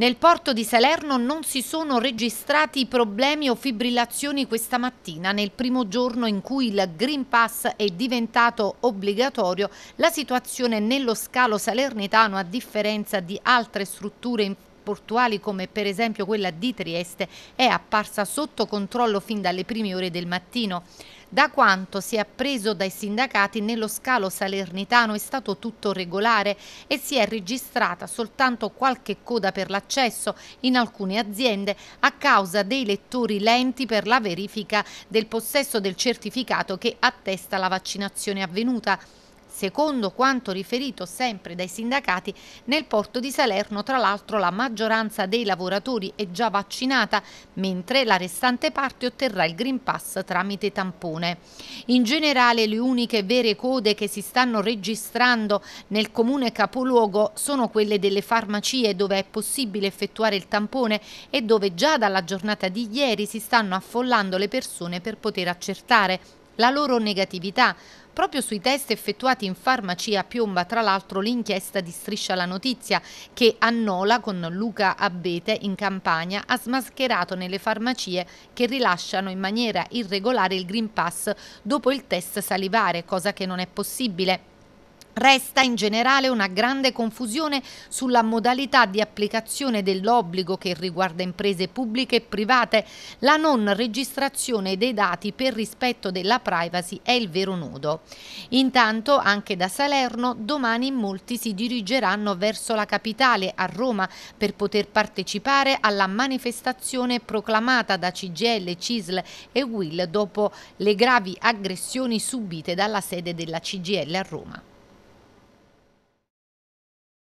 Nel porto di Salerno non si sono registrati problemi o fibrillazioni questa mattina. Nel primo giorno in cui il Green Pass è diventato obbligatorio, la situazione nello scalo salernitano, a differenza di altre strutture in portuali come per esempio quella di Trieste è apparsa sotto controllo fin dalle prime ore del mattino. Da quanto si è appreso dai sindacati nello scalo salernitano è stato tutto regolare e si è registrata soltanto qualche coda per l'accesso in alcune aziende a causa dei lettori lenti per la verifica del possesso del certificato che attesta la vaccinazione avvenuta. Secondo quanto riferito sempre dai sindacati, nel porto di Salerno tra l'altro la maggioranza dei lavoratori è già vaccinata, mentre la restante parte otterrà il Green Pass tramite tampone. In generale le uniche vere code che si stanno registrando nel comune capoluogo sono quelle delle farmacie dove è possibile effettuare il tampone e dove già dalla giornata di ieri si stanno affollando le persone per poter accertare la loro negatività. Proprio sui test effettuati in farmacia piomba tra l'altro l'inchiesta di Striscia la Notizia che Annola con Luca Abete in campagna ha smascherato nelle farmacie che rilasciano in maniera irregolare il Green Pass dopo il test salivare, cosa che non è possibile. Resta in generale una grande confusione sulla modalità di applicazione dell'obbligo che riguarda imprese pubbliche e private. La non registrazione dei dati per rispetto della privacy è il vero nodo. Intanto anche da Salerno domani molti si dirigeranno verso la capitale, a Roma, per poter partecipare alla manifestazione proclamata da CGL, CISL e WIL dopo le gravi aggressioni subite dalla sede della CGL a Roma.